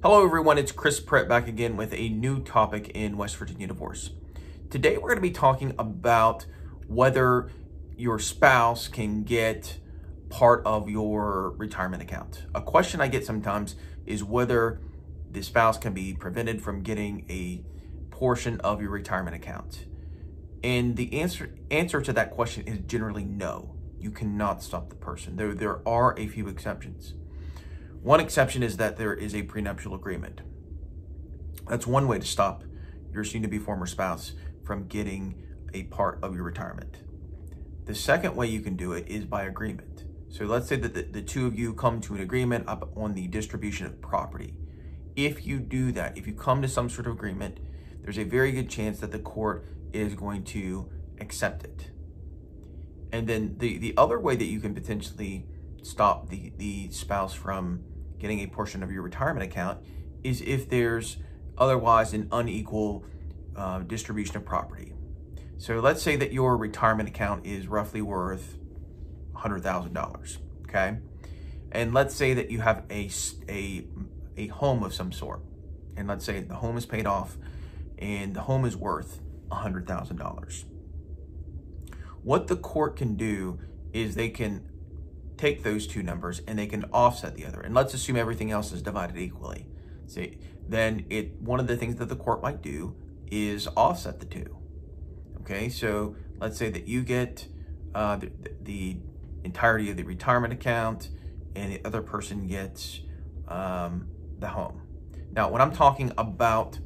Hello everyone, it's Chris Pratt back again with a new topic in West Virginia divorce. Today we're going to be talking about whether your spouse can get part of your retirement account. A question I get sometimes is whether the spouse can be prevented from getting a portion of your retirement account. And the answer answer to that question is generally no. You cannot stop the person. There there are a few exceptions. One exception is that there is a prenuptial agreement. That's one way to stop your soon-to-be former spouse from getting a part of your retirement. The second way you can do it is by agreement. So let's say that the, the two of you come to an agreement up on the distribution of property. If you do that, if you come to some sort of agreement, there's a very good chance that the court is going to accept it. And then the, the other way that you can potentially stop the, the spouse from getting a portion of your retirement account is if there's otherwise an unequal uh, distribution of property. So let's say that your retirement account is roughly worth $100,000, okay? And let's say that you have a, a, a home of some sort. And let's say the home is paid off and the home is worth $100,000. What the court can do is they can take those two numbers and they can offset the other. And let's assume everything else is divided equally. See, then it one of the things that the court might do is offset the two. Okay, so let's say that you get uh, the, the, entirety of the retirement account and the other person gets um, the home. Now, when I'm talking about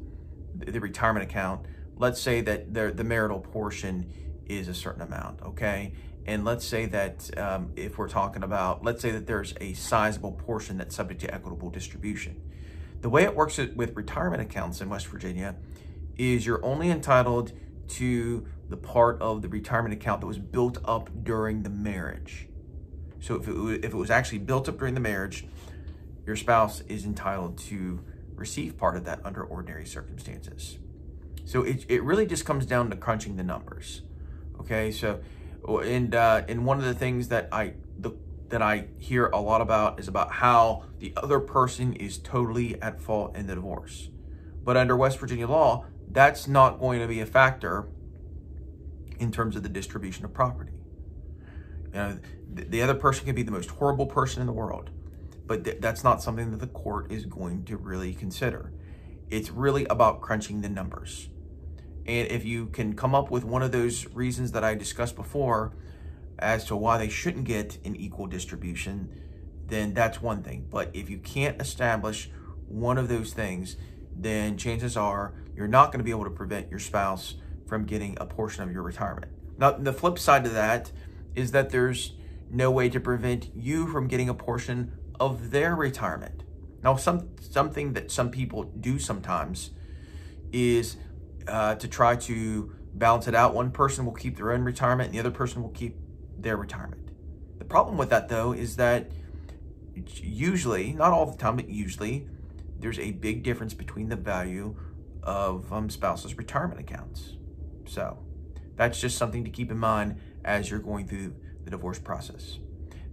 the retirement account, let's say that the, the marital portion is a certain amount, okay? And let's say that um, if we're talking about, let's say that there's a sizable portion that's subject to equitable distribution. The way it works with retirement accounts in West Virginia is you're only entitled to the part of the retirement account that was built up during the marriage. So if it, if it was actually built up during the marriage, your spouse is entitled to receive part of that under ordinary circumstances. So it, it really just comes down to crunching the numbers. Okay, so and uh, and one of the things that I the that I hear a lot about is about how the other person is totally at fault in the divorce. But under West Virginia law, that's not going to be a factor in terms of the distribution of property. You know, the, the other person can be the most horrible person in the world, but th that's not something that the court is going to really consider. It's really about crunching the numbers. And if you can come up with one of those reasons that I discussed before as to why they shouldn't get an equal distribution, then that's one thing. But if you can't establish one of those things, then chances are you're not going to be able to prevent your spouse from getting a portion of your retirement. Now, the flip side to that is that there's no way to prevent you from getting a portion of their retirement. Now, some something that some people do sometimes is uh, to try to balance it out. One person will keep their own retirement and the other person will keep their retirement. The problem with that though is that usually, not all the time, but usually, there's a big difference between the value of um, spouses' retirement accounts. So that's just something to keep in mind as you're going through the divorce process.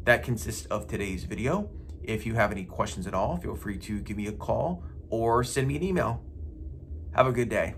That consists of today's video. If you have any questions at all, feel free to give me a call or send me an email. Have a good day.